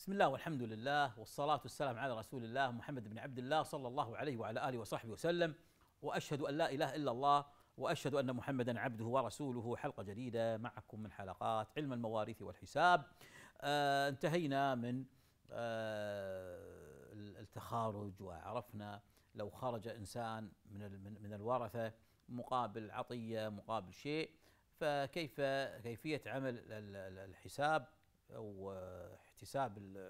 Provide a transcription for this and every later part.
بسم الله والحمد لله والصلاة والسلام على رسول الله محمد بن عبد الله صلى الله عليه وعلى آله وصحبه وسلم وأشهد أن لا إله إلا الله وأشهد أن محمدا عبده ورسوله حلقة جديدة معكم من حلقات علم المواريث والحساب آه انتهينا من آه التخارج وعرفنا لو خرج إنسان من من الورثة مقابل عطية مقابل شيء فكيف كيفية عمل الحساب أو اكتساب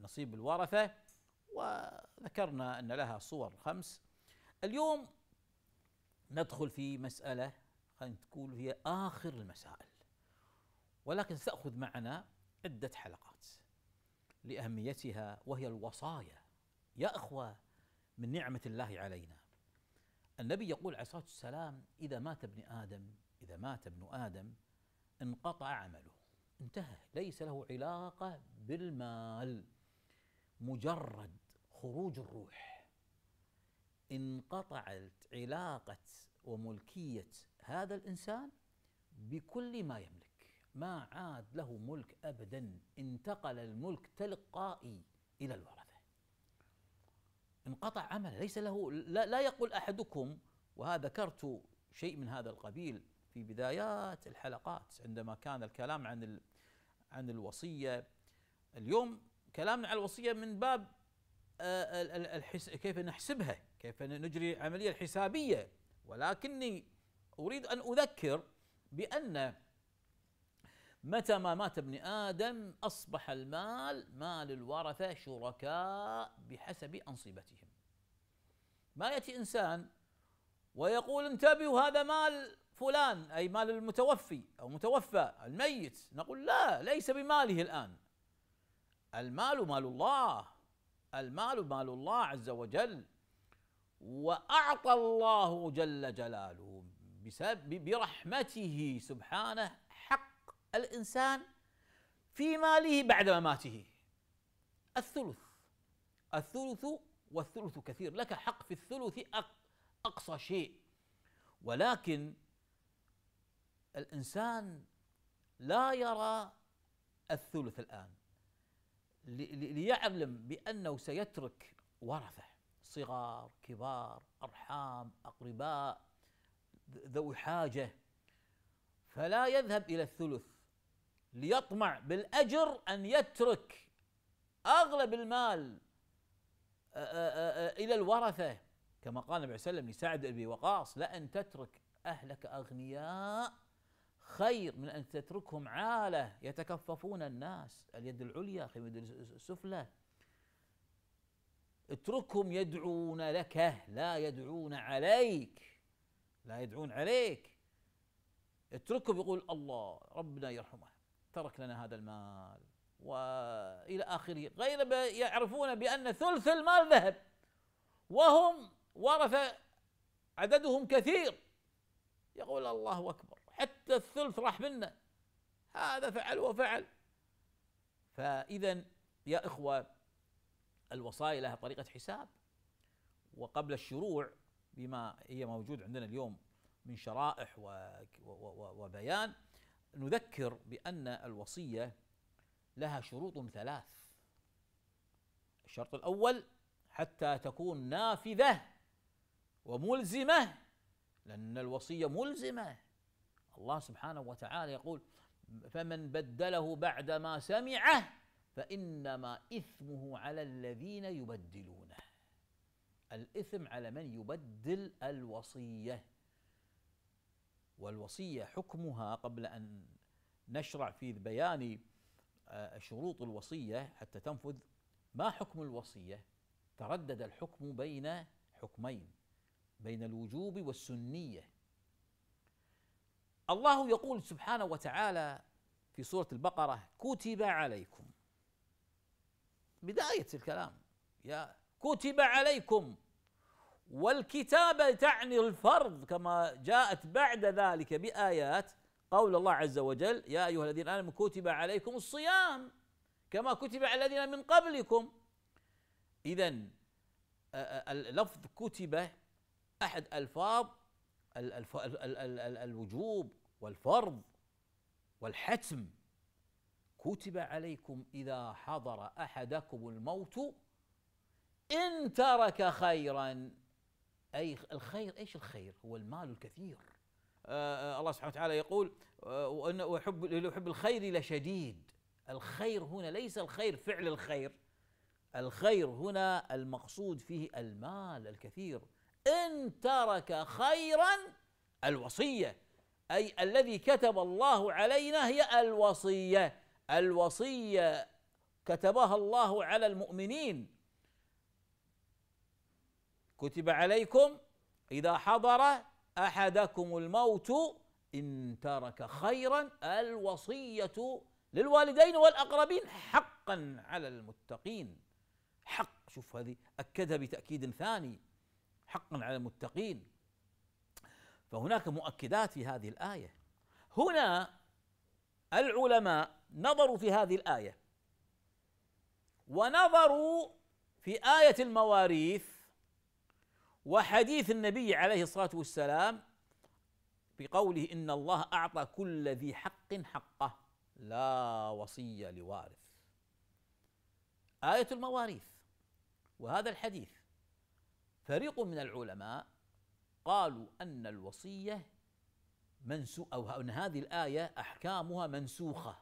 النصيب الورثة وذكرنا أن لها صور خمس اليوم ندخل في مسألة خلينا نقول هي آخر المسائل ولكن سأخذ معنا عدة حلقات لأهميتها وهي الوصايا يا أخوة من نعمة الله علينا النبي يقول عليه الصلاة والسلام إذا مات ابن آدم إذا مات ابن آدم انقطع عمله انتهى ليس له علاقة بالمال مجرد خروج الروح انقطعت علاقة وملكية هذا الإنسان بكل ما يملك ما عاد له ملك أبدا انتقل الملك تلقائي إلى الورثة انقطع عمله ليس له لا, لا يقول أحدكم وهذا ذكرت شيء من هذا القبيل في بدايات الحلقات عندما كان الكلام عن عن الوصيه اليوم كلامنا على الوصيه من باب آه، الحس كيف نحسبها كيف نجري عمليه الحسابيه ولكني اريد ان اذكر بان متى ما مات ابن ادم اصبح المال مال الورثه شركاء بحسب انصبتهم ما ياتي انسان ويقول انتبهوا هذا مال فلان أي مال المتوفي أو متوفى الميت نقول لا ليس بماله الآن المال مال الله المال مال الله عز وجل وأعطى الله جل جلاله بسبب برحمته سبحانه حق الإنسان في ماله بعد مماته ما الثلث الثلث والثلث كثير لك حق في الثلث أقصى شيء ولكن الانسان لا يرى الثلث الان ليعلم بانه سيترك ورثه صغار كبار ارحام اقرباء ذوي حاجه فلا يذهب الى الثلث ليطمع بالاجر ان يترك اغلب المال الى الورثه كما قال النبي صلى الله عليه وسلم لسعد ابي وقاص لان تترك اهلك اغنياء خير من أن تتركهم عالة يتكففون الناس اليد العليا خير من اليد السفلى اتركهم يدعون لك لا يدعون عليك لا يدعون عليك اتركهم يقول الله ربنا يرحمه ترك لنا هذا المال والى اخره غير يعرفون بان ثلث المال ذهب وهم ورثه عددهم كثير يقول الله اكبر حتى الثلث راح منه هذا فعل وفعل فإذا يا إخوة الوصايا لها طريقة حساب وقبل الشروع بما هي موجود عندنا اليوم من شرائح وبيان نذكر بأن الوصية لها شروط ثلاث الشرط الأول حتى تكون نافذة وملزمة لأن الوصية ملزمة الله سبحانه وتعالى يقول فمن بدله بعدما سمعه فإنما إثمه على الذين يبدلونه الإثم على من يبدل الوصية والوصية حكمها قبل أن نشرع في بيان آه، شروط الوصية حتى تنفذ ما حكم الوصية تردد الحكم بين حكمين بين الوجوب والسنيه الله يقول سبحانه وتعالى في سورة البقرة كتب عليكم بداية الكلام يا كتب عليكم والكتابة تعني الفرض كما جاءت بعد ذلك بآيات قول الله عز وجل يا أيها الذين آمنوا كتب عليكم الصيام كما كتب على الذين من قبلكم إذا اللفظ كتب أحد ألفاظ الوجوب والفرض والحتم كتب عليكم إذا حضر أحدكم الموت إن ترك خيرا أي الخير إيش الخير هو المال الكثير آه, آه، الله سبحانه وتعالى يقول آه وأن وحب لحب الخير لشديد الخير هنا ليس الخير فعل الخير الخير هنا المقصود فيه المال الكثير إن ترك خيرا الوصية أي الذي كتب الله علينا هي الوصية الوصية كتبها الله على المؤمنين كتب عليكم إذا حضر أحدكم الموت إن ترك خيرا الوصية للوالدين والأقربين حقا على المتقين حق شوف هذه أكدها بتأكيد ثاني حقا على المتقين فهناك مؤكدات في هذه الايه هنا العلماء نظروا في هذه الايه ونظروا في ايه المواريث وحديث النبي عليه الصلاه والسلام بقوله ان الله اعطى كل ذي حق حقه لا وصيه لوارث ايه المواريث وهذا الحديث فريق من العلماء قالوا أن الوصية منسو أو أن هذه الآية أحكامها منسوخة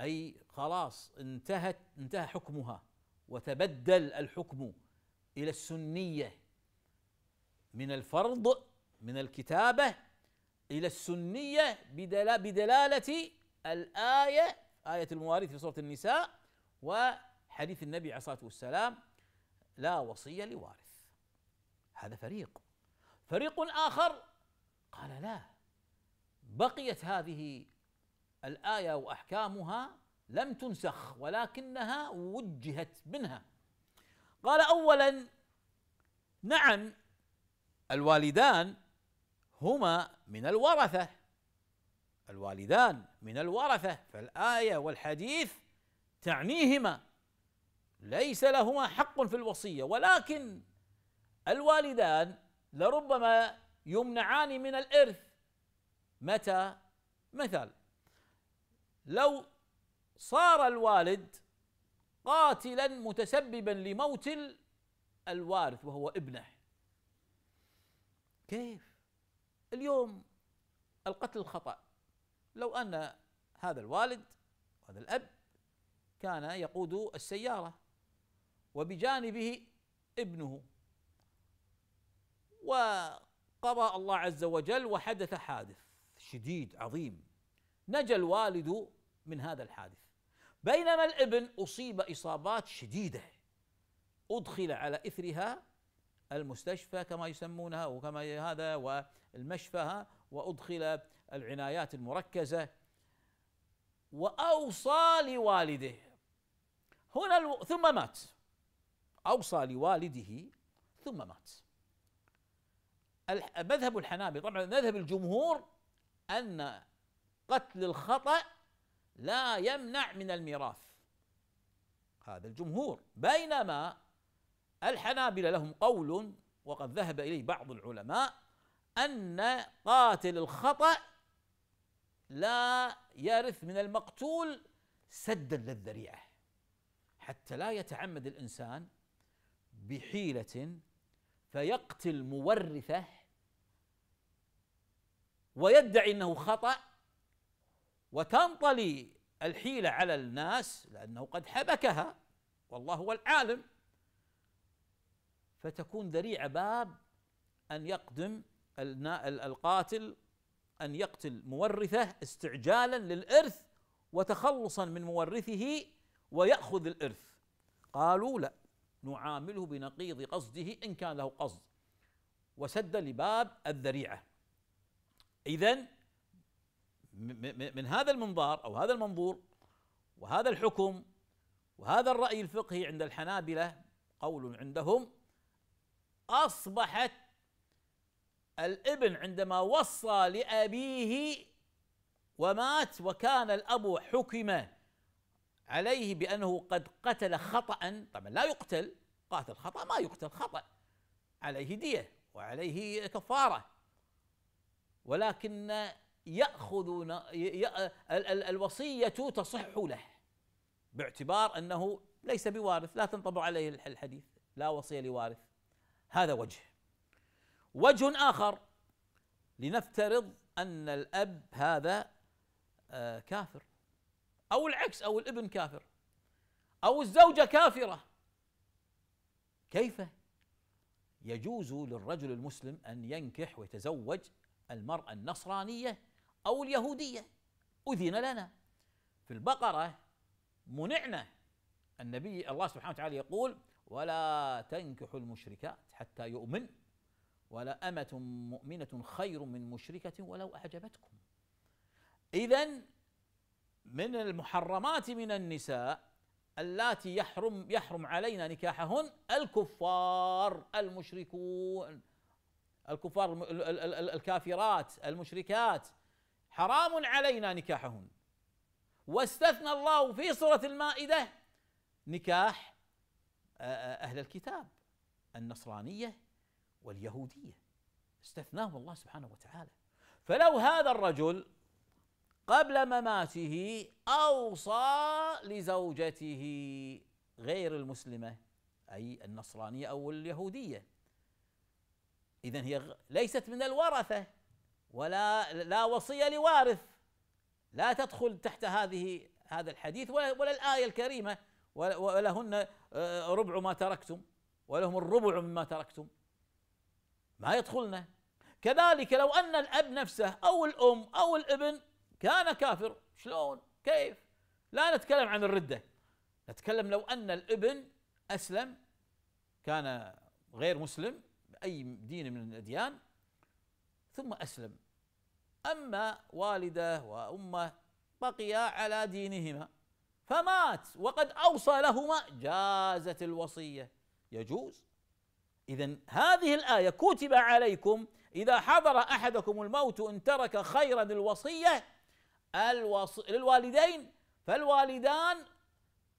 أي خلاص انتهت انتهى حكمها وتبدل الحكم إلى السنية من الفرض من الكتابة إلى السنية بدلالة الآية آية المواريث في سورة النساء وحديث النبي عليه الصلاة والسلام لا وصية لوارث هذا فريق فريق آخر قال لا بقيت هذه الآية وأحكامها لم تنسخ ولكنها وجهت منها قال أولا نعم الوالدان هما من الورثة الوالدان من الورثة فالآية والحديث تعنيهما ليس لهما حق في الوصية ولكن الوالدان لربما يمنعان من الإرث متى مثال لو صار الوالد قاتلا متسببا لموت الوارث وهو ابنه كيف اليوم القتل خطأ لو أن هذا الوالد هذا الأب كان يقود السيارة وبجانبه ابنه وقضى الله عز وجل وحدث حادث شديد عظيم نجا الوالد من هذا الحادث بينما الابن اصيب اصابات شديده ادخل على اثرها المستشفى كما يسمونها وكما هذا والمشفى وادخل العنايات المركزه واوصى لوالده هنا الو... ثم مات اوصى لوالده ثم مات مذهب الحنابلة طبعا مذهب الجمهور أن قتل الخطأ لا يمنع من الميراث هذا الجمهور بينما الحنابلة لهم قول وقد ذهب إليه بعض العلماء أن قاتل الخطأ لا يرث من المقتول سدا للذريعة حتى لا يتعمد الإنسان بحيلة فيقتل مورثه ويدعي انه خطا وتنطلي الحيله على الناس لانه قد حبكها والله هو العالم فتكون ذريعه باب ان يقدم القاتل ان يقتل مورثه استعجالا للارث وتخلصا من مورثه وياخذ الارث قالوا لا نعامله بنقيض قصده ان كان له قصد وسد لباب الذريعه اذا من هذا المنظار او هذا المنظور وهذا الحكم وهذا الراي الفقهي عند الحنابله قول عندهم اصبحت الابن عندما وصى لابيه ومات وكان الاب حكم عليه بانه قد قتل خطا طبعا لا يقتل قاتل خطا ما يقتل خطا عليه ديه وعليه كفاره ولكن يأخذ الوصية تصح له باعتبار أنه ليس بوارث لا تنطبع عليه الحديث لا وصية لوارث هذا وجه وجه آخر لنفترض أن الأب هذا آه، كافر أو العكس أو الابن كافر أو الزوجة كافرة كيف يجوز للرجل المسلم أن ينكح ويتزوج المرأة النصرانية أو اليهودية أذن لنا في البقرة منعنا النبي الله سبحانه وتعالى يقول ولا تنكحوا المشركات حتى يؤمن ولا أمة مؤمنة خير من مشركة ولو أعجبتكم إذا من المحرمات من النساء اللاتي يحرم يحرم علينا نكاحهن الكفار المشركون الكفار الكافرات المشركات حرام علينا نكاحهن واستثنى الله في سورة المائدة نكاح أهل الكتاب النصرانية واليهودية استثناهم الله سبحانه وتعالى فلو هذا الرجل قبل مماته أوصى لزوجته غير المسلمة أي النصرانية أو اليهودية إذا هي ليست من الورثة ولا لا وصية لوارث لا تدخل تحت هذه هذا الحديث ولا, ولا الآية الكريمة ولهن آه، ربع ما تركتم ولهم الربع مما تركتم ما يدخلنا كذلك لو أن الأب نفسه أو الأم أو الابن كان كافر شلون كيف لا نتكلم عن الردة نتكلم لو أن الابن أسلم كان غير مسلم أي دين من الأديان ثم أسلم أما والده وأمه بقيا على دينهما فمات وقد أوصى لهما جازت الوصية يجوز إذا هذه الآية كتب عليكم إذا حضر أحدكم الموت إن ترك خيرا الوصية الوص... للوالدين فالوالدان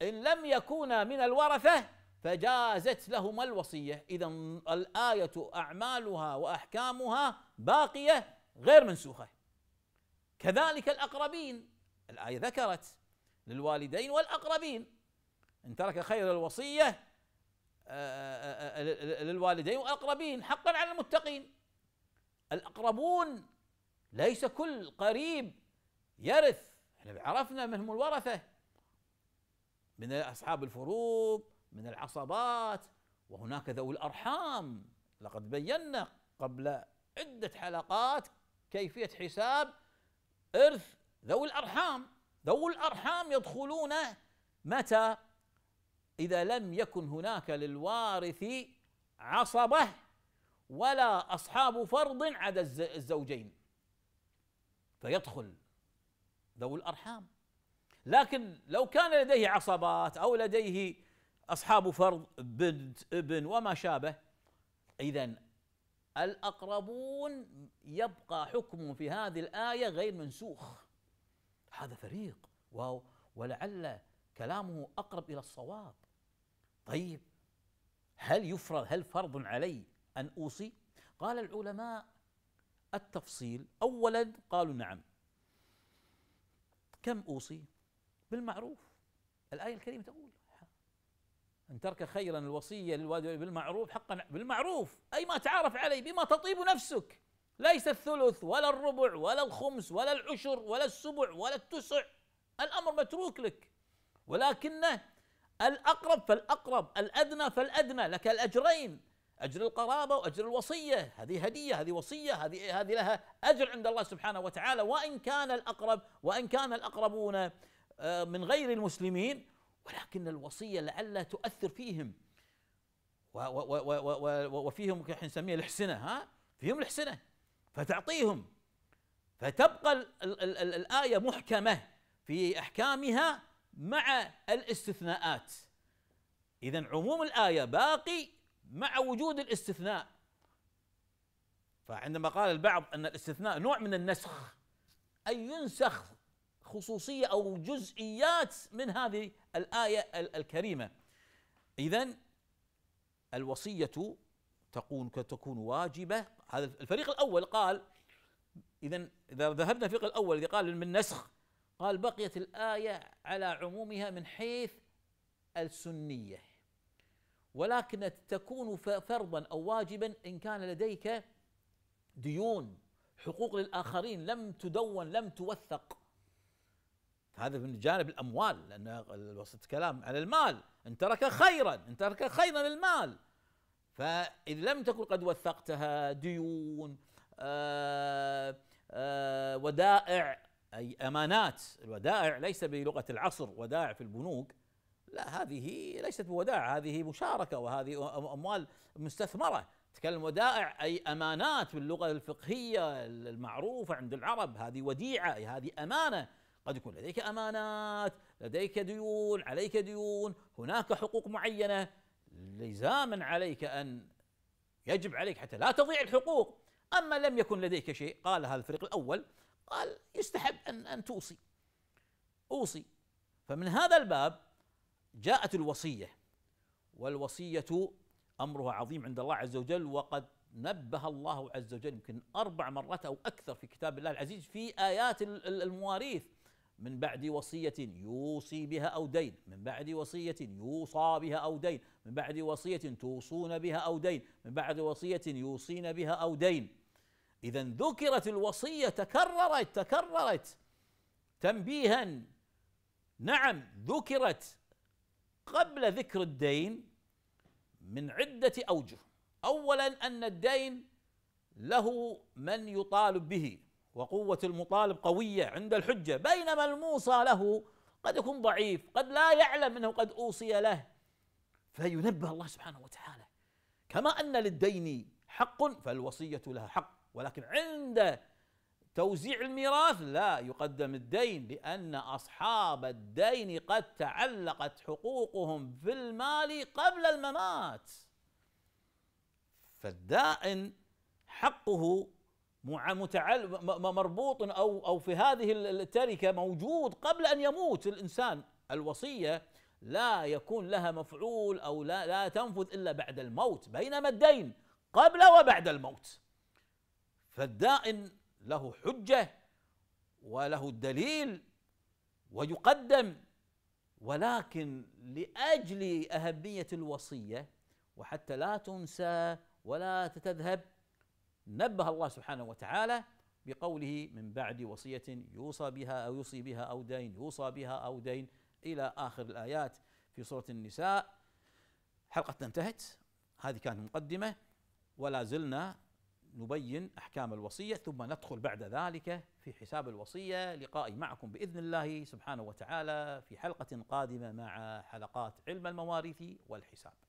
إن لم يكونا من الورثة فجازت لهما الوصيه اذا الايه اعمالها واحكامها باقيه غير منسوخه كذلك الاقربين الايه ذكرت للوالدين والاقربين ان ترك خير الوصيه آه، آه، آه، للوالدين والاقربين حقا على المتقين الاقربون ليس كل قريب يرث احنا عرفنا منهم الورثه من اصحاب الفروض من العصبات وهناك ذوي الارحام لقد بينا قبل عده حلقات كيفيه حساب ارث ذوي الارحام ذوي الارحام يدخلون متى اذا لم يكن هناك للوارث عصبه ولا اصحاب فرض عدا الزوجين فيدخل ذوي الارحام لكن لو كان لديه عصبات او لديه أصحاب فرض بنت ابن وما شابه إذا الأقربون يبقى حكم في هذه الآية غير منسوخ هذا فريق واو ولعل كلامه أقرب إلى الصواب طيب هل يفرض هل فرض علي أن أوصي قال العلماء التفصيل أولا قالوا نعم كم أوصي بالمعروف الآية الكريمة تقول أن ترك خيرا الوصية للوالد بالمعروف حقا بالمعروف أي ما تعارف عليه بما تطيب نفسك ليس الثلث ولا الربع ولا الخمس ولا العشر ولا السبع ولا التسع الأمر متروك لك ولكنه الأقرب فالأقرب الأدنى فالأدنى لك الأجرين أجر القرابة وأجر الوصية هذه هدية هذه وصية هذه هذه لها أجر عند الله سبحانه وتعالى وإن كان الأقرب وإن كان الأقربون آه، من غير المسلمين ولكن الوصية لعلها تؤثر فيهم وفيهم احنا نسميها الحسنة ها فيهم الحسنة فتعطيهم فتبقى الـ الـ الـ الآية محكمة في أحكامها مع الاستثناءات إذا عموم الآية باقي مع وجود الاستثناء فعندما قال البعض أن الاستثناء نوع من النسخ أي ينسخ خصوصيه او جزئيات من هذه الايه الكريمه اذا الوصيه تكون تكون واجبه هذا الفريق الاول قال اذا اذا ذهبنا الفريق الاول الذي قال من نسخ قال بقيت الايه على عمومها من حيث السنيه ولكن تكون فرضا او واجبا ان كان لديك ديون حقوق للاخرين لم تدون لم توثق هذا من جانب الاموال لان الوسط كلام على المال ان ترك خيرا ان ترك خيرا المال فاذا لم تكن قد وثقتها ديون آه، آه، ودائع اي امانات الودائع ليس بلغه العصر ودائع في البنوك لا هذه ليست بودائع هذه مشاركه وهذه اموال مستثمره تكلم ودائع اي امانات باللغه الفقهيه المعروفه عند العرب هذه وديعه هذه امانه قد يكون لديك امانات لديك ديون عليك ديون هناك حقوق معينه لزاما عليك ان يجب عليك حتى لا تضيع الحقوق اما لم يكن لديك شيء قال هذا الفريق الاول قال يستحب ان ان توصي اوصي فمن هذا الباب جاءت الوصيه والوصيه امرها عظيم عند الله عز وجل وقد نبه الله عز وجل يمكن اربع مرات او اكثر في كتاب الله العزيز في ايات المواريث من بعد وصية يوصي بها أو دين من بعد وصية يوصى بها أو دين من بعد وصية توصون بها أو دين من بعد وصية يوصين بها أو دين إذا ذكرت الوصية تكررت تكررت تنبيها نعم ذكرت قبل ذكر الدين من عدة أوجه أولا أن الدين له من يطالب به وقوة المطالب قوية عند الحجة بينما الموصى له قد يكون ضعيف قد لا يعلم أنه قد أوصي له فينبه الله سبحانه وتعالى كما أن للدين حق فالوصية لها حق ولكن عند توزيع الميراث لا يقدم الدين لأن أصحاب الدين قد تعلقت حقوقهم في المال قبل الممات فالدائن حقه مربوط او او في هذه التركه موجود قبل ان يموت الانسان الوصيه لا يكون لها مفعول او لا لا تنفذ الا بعد الموت بينما الدين قبل وبعد الموت فالدائن له حجه وله الدليل ويقدم ولكن لاجل اهميه الوصيه وحتى لا تنسى ولا تذهب نبه الله سبحانه وتعالى بقوله من بعد وصية يوصى بها أو يوصي بها أو دين يوصى بها أو دين إلى آخر الآيات في سورة النساء حلقتنا انتهت هذه كانت مقدمة ولا زلنا نبين أحكام الوصية ثم ندخل بعد ذلك في حساب الوصية لقائي معكم بإذن الله سبحانه وتعالى في حلقة قادمة مع حلقات علم المواريث والحساب